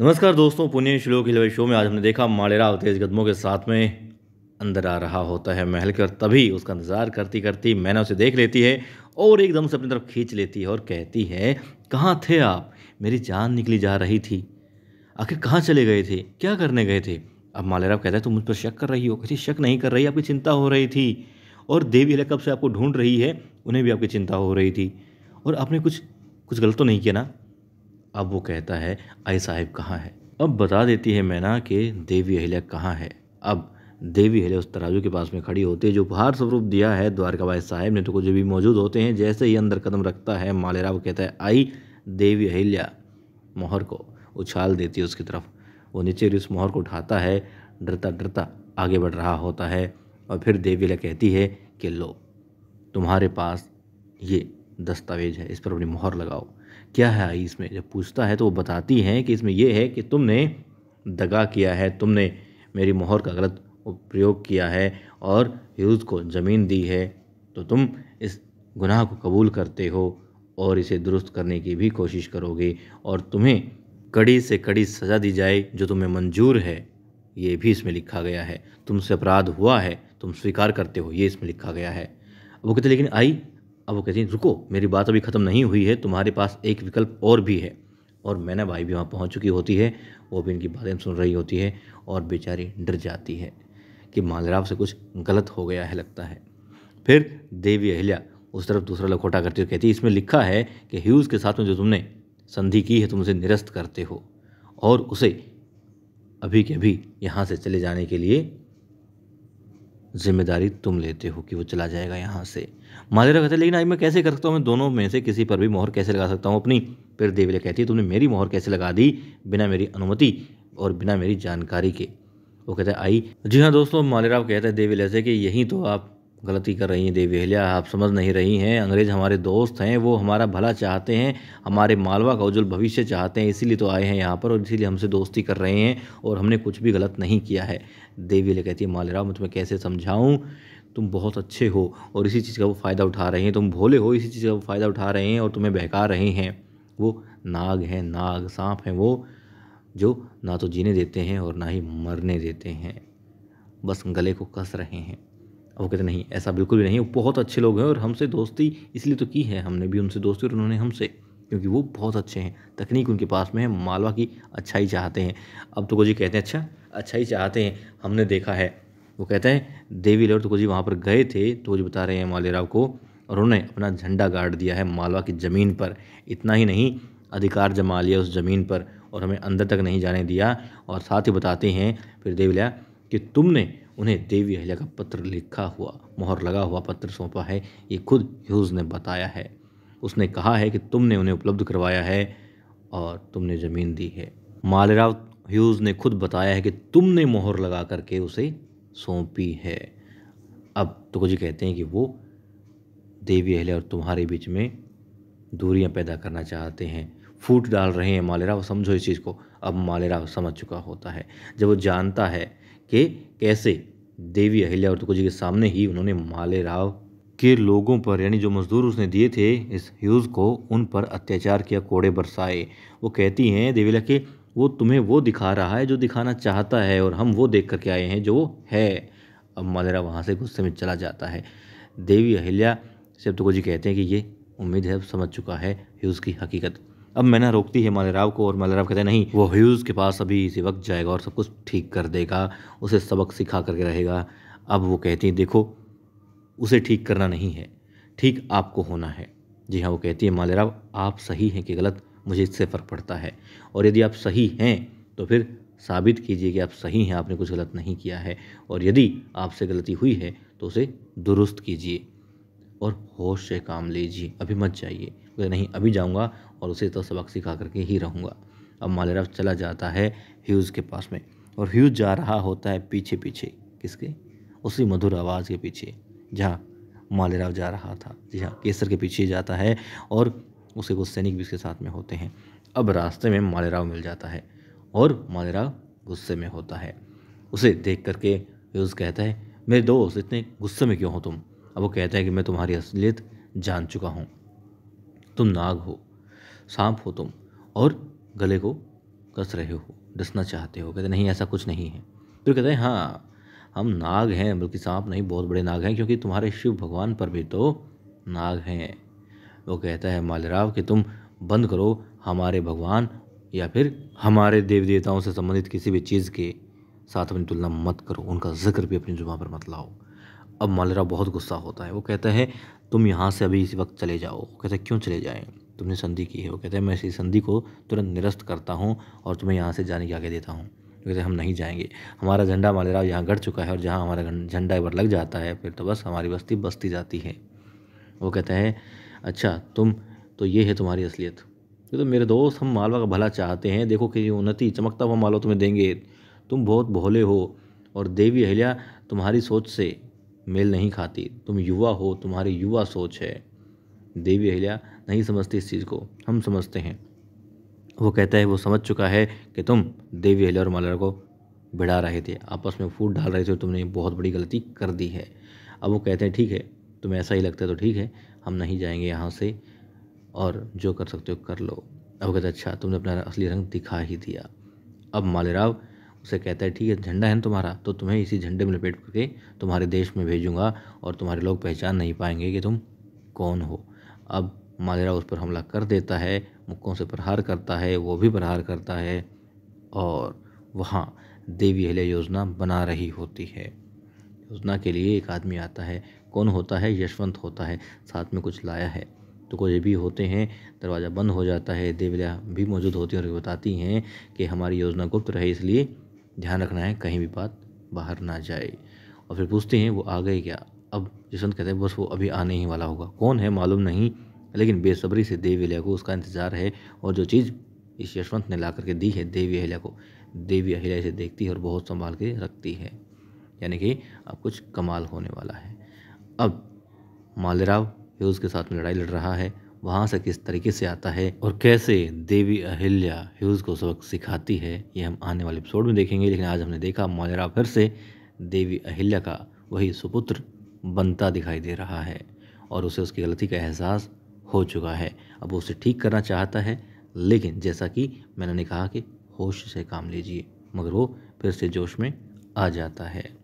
नमस्कार दोस्तों पुण्य श्लोक हिलवे शो में आज हमने देखा मालेराव तेज कदमों के साथ में अंदर आ रहा होता है महल के और तभी उसका इंतज़ार करती करती मैंने उसे देख लेती है और एकदम से अपनी तरफ खींच लेती है और कहती है कहाँ थे आप मेरी जान निकली जा रही थी आखिर कहाँ चले गए थे क्या करने गए थे अब मालेराव कहता है तुम मुझ पर शक कर रही हो कहती शक नहीं कर रही आपकी चिंता हो रही थी और देवी अलग कब से आपको ढूंढ रही है उन्हें भी आपकी चिंता हो रही थी और आपने कुछ कुछ गलत तो नहीं किया ना अब वो कहता है आई साहिब कहाँ है अब बता देती है मैना कि देवी अहिल्या कहाँ है अब देवी अहिल्या उस तराजू के पास में खड़ी होती है जो उपहार स्वरूप दिया है द्वारकाबाई साहेब ने तो कुछ भी मौजूद होते हैं जैसे ही अंदर कदम रखता है मालेरा वो कहता है आई देवी अहिल्या मोहर को उछाल देती है उसकी तरफ वो नीचे उस मोहर को उठाता है डरता डरता आगे बढ़ रहा होता है और फिर देवी अहिल्या कहती है कि लो तुम्हारे पास ये दस्तावेज है इस पर अपनी मोहर लगाओ क्या है आई इसमें जब पूछता है तो वो बताती हैं कि इसमें यह है कि तुमने दगा किया है तुमने मेरी मोहर का गलत प्रयोग किया है और ह्यूज़ को ज़मीन दी है तो तुम इस गुनाह को कबूल करते हो और इसे दुरुस्त करने की भी कोशिश करोगे और तुम्हें कड़ी से कड़ी सज़ा दी जाए जो तुम्हें मंजूर है ये भी इसमें लिखा गया है तुमसे अपराध हुआ है तुम स्वीकार करते हो ये इसमें लिखा गया है वो कहते लेकिन आई अब वो कहती हैं रुको मेरी बात अभी ख़त्म नहीं हुई है तुम्हारे पास एक विकल्प और भी है और मैंने भाई भी वहाँ पहुँच चुकी होती है वो भी इनकी बातें सुन रही होती है और बेचारी डर जाती है कि मालराव से कुछ गलत हो गया है लगता है फिर देवी अहिल्या उस तरफ दूसरा लखोटा करती हुई कहती है इसमें लिखा है कि ह्यूज़ के साथ में जो तुमने संधि की है तुम उसे निरस्त करते हो और उसे अभी के अभी यहाँ से चले जाने के लिए जिम्मेदारी तुम लेते हो कि वो चला जाएगा यहाँ से मादे रखा था लेकिन आज मैं कैसे कर सकता हूँ मैं दोनों में से किसी पर भी मोहर कैसे लगा सकता हूँ अपनी फिर देवले कहती है तुमने मेरी मोहर कैसे लगा दी बिना मेरी अनुमति और बिना मेरी जानकारी के वो कहते हैं आई जी हाँ दोस्तों मालेराव कहते हैं देवी से कि यही तो आप गलती कर रही हैं देवी अहल्या आप समझ नहीं रही हैं अंग्रेज हमारे दोस्त हैं वो हमारा भला चाहते हैं हमारे मालवा का उज्जवल भविष्य चाहते हैं इसीलिए तो आए हैं यहाँ पर और इसीलिए हमसे दोस्ती कर रहे हैं और हमने कुछ भी गलत नहीं किया है देवी अहल्या कहती है मालेराव मैं तुम्हें कैसे समझाऊँ तुम बहुत अच्छे हो और इसी चीज़ का वो फ़ायदा उठा रहे हैं तुम भोले हो इसी चीज़ का वो फ़ायदा उठा रहे हैं और तुम्हें बहका रहे हैं वो नाग हैं नाग सांप हैं वो जो ना तो जीने देते हैं और ना ही मरने देते हैं बस गले को कस रहे हैं वो कहते नहीं ऐसा बिल्कुल भी नहीं वो बहुत अच्छे लोग हैं और हमसे दोस्ती इसलिए तो की है हमने भी उनसे दोस्ती और उन्होंने हमसे क्योंकि वो बहुत अच्छे हैं तकनीक उनके पास में है मालवा की अच्छाई चाहते हैं अब तो को जी कहते हैं अच्छा अच्छाई चाहते हैं हमने देखा है वो कहते हैं देवी लोर तुको जी वहाँ पर गए थे तो जो बता रहे हैं मालेराव को और उन्होंने अपना झंडा गाड़ दिया है मालवा की ज़मीन पर इतना ही नहीं अधिकार जमा लिया उस ज़मीन पर और हमें अंदर तक नहीं जाने दिया और साथ ही बताते हैं फिर देवलिया कि तुमने उन्हें देवी अहल्या का पत्र लिखा हुआ मोहर लगा हुआ पत्र सौंपा है ये खुद ह्यूज़ ने बताया है उसने कहा है कि तुमने उन्हें उपलब्ध करवाया है और तुमने ज़मीन दी है मालेराव ह्यूज़ ने खुद बताया है कि तुमने मोहर लगा करके उसे सौंपी है अब तो जी कहते हैं कि वो देवी अहल्या और तुम्हारे बीच में दूरियां पैदा करना चाहते हैं फूट डाल रहे हैं मालेराव समझो इस चीज़ को अब मालेराव समझ चुका होता है जब वो जानता है कि कैसे देवी अहिल्या और तुकुजी के सामने ही उन्होंने मालेराव के लोगों पर यानी जो मजदूर उसने दिए थे इस ह्यूज़ को उन पर अत्याचार किया कोड़े बरसाए वो कहती हैं देवीला के वो तुम्हें वो दिखा रहा है जो दिखाना चाहता है और हम वो देख करके आए हैं जो वो है अब मदरा वहाँ से गुस्से में चला जाता है देवी अहिल्या सेप्तको जी कहते हैं कि ये उम्मीद है समझ चुका है ह्यूज़ की हकीकत अब मैना रोकती है मालेराव को और मालेराव कहते हैं नहीं वो ह्यूज़ के पास अभी इसी वक्त जाएगा और सब कुछ ठीक कर देगा उसे सबक सिखा करके रहेगा अब वो कहती है देखो उसे ठीक करना नहीं है ठीक आपको होना है जी हाँ वो कहती है मालेराव आप सही हैं कि गलत मुझे इससे फ़र्क पड़ता है और यदि आप सही हैं तो फिर साबित कीजिए कि आप सही हैं आपने कुछ गलत नहीं किया है और यदि आपसे गलती हुई है तो उसे दुरुस्त कीजिए और होश से काम लीजिए अभी मत जाइए नहीं अभी जाऊंगा और उसे तो सबक सिखा करके ही रहूंगा अब मालेराव चला जाता है ह्यूज़ के पास में और ह्यूज जा रहा होता है पीछे पीछे किसके उसी मधुर आवाज़ के पीछे जहाँ मालेराव जा रहा था जी हाँ केसर के पीछे जाता है और उसे वो सैनिक भी उसके साथ में होते हैं अब रास्ते में मालेराव मिल जाता है और मालेराव गुस्से में होता है उसे देख करके यूज़ कहता है मेरे दोस्त इतने गुस्से में क्यों हो तुम अब वो कहता है कि मैं तुम्हारी असलियत जान चुका हूँ तुम नाग हो सांप हो तुम और गले को कस रहे हो डसना चाहते हो कहते नहीं ऐसा कुछ नहीं है फिर कहते हैं हाँ हम नाग हैं बल्कि सांप नहीं बहुत बड़े नाग हैं क्योंकि तुम्हारे शिव भगवान पर भी तो नाग हैं वो कहता है मालराव कि तुम बंद करो हमारे भगवान या फिर हमारे देव देवताओं से संबंधित किसी भी चीज़ के साथ अपनी तुलना मत करो उनका जिक्र भी अपनी जुबा पर मत लाओ अब मालराव बहुत गुस्सा होता है वो कहता है तुम यहाँ से अभी इस वक्त चले जाओ वो कहते हैं क्यों चले जाएँ तुमने संधि की है वो कहते हैं मैं इसी संधि को तुरंत निरस्त करता हूँ और तुम्हें यहाँ से जाने की आगे देता हूँ कहते हम नहीं जाएंगे हमारा झंडा मालेराव यहाँ गढ़ चुका है और जहाँ हमारा झंडा एक बार लग जाता है फिर तो बस हमारी बस्ती बस्ती जाती है वो कहते हैं अच्छा तुम तो ये है तुम्हारी असलियत तो मेरे दोस्त हम मालवा का भला चाहते हैं देखो कि उन्नति चमकता हुआ मालवा तुम्हें देंगे तुम बहुत भोले हो और देवी अहिल्या तुम्हारी सोच से मेल नहीं खाती तुम युवा हो तुम्हारी युवा सोच है देवी अहिल्या नहीं समझती इस चीज़ को हम समझते हैं वो कहता है वो समझ चुका है कि तुम देवी अहिल्या और मालवा को बिड़ा रहे थे आपस में फूट डाल रहे थे तुमने बहुत बड़ी गलती कर दी है अब वो कहते हैं ठीक है तुम्हें ऐसा ही लगता है तो ठीक है हम नहीं जाएंगे यहाँ से और जो कर सकते हो कर लो अब कहते अच्छा तुमने अपना असली रंग दिखा ही दिया अब मालेराव उसे कहता है ठीक है झंडा है ना तुम्हारा तो तुम्हें इसी झंडे में लपेट करके तुम्हारे देश में भेजूंगा और तुम्हारे लोग पहचान नहीं पाएंगे कि तुम कौन हो अब मालेराव उस पर हमला कर देता है मुक्कों से प्रहार करता है वो भी प्रहार करता है और वहाँ देवी हले योजना बना रही होती है योजना के लिए एक आदमी आता है कौन होता है यशवंत होता है साथ में कुछ लाया है तो कोई भी होते हैं दरवाज़ा बंद हो जाता है देवलिया भी मौजूद होती हैं और बताती हैं कि हमारी योजना गुप्त रहे इसलिए ध्यान रखना है कहीं भी बात बाहर ना जाए और फिर पूछते हैं वो आ गए क्या अब यशवंत कहते हैं बस वो अभी आने ही वाला होगा कौन है मालूम नहीं लेकिन बेसब्री से देवी देवलिया को उसका इंतज़ार है और जो चीज़ इस यशवंत ने ला करके दी है देवी अहिल्या को देवी अहिल्या इसे देखती है और बहुत संभाल के रखती है यानी कि अब कुछ कमाल होने वाला है अब मालेराव ह्यूज के साथ में लड़ाई लड़ रहा है वहाँ से किस तरीके से आता है और कैसे देवी अहिल्या ह्यूज को सबक सिखाती है ये हम आने वाले एपिसोड में देखेंगे लेकिन आज हमने देखा मालेराव फिर से देवी अहिल्या का वही सुपुत्र बनता दिखाई दे रहा है और उसे उसकी गलती का एहसास हो चुका है अब उसे ठीक करना चाहता है लेकिन जैसा कि मैंने कहा कि होश से काम लीजिए मगर वो फिर से जोश में आ जाता है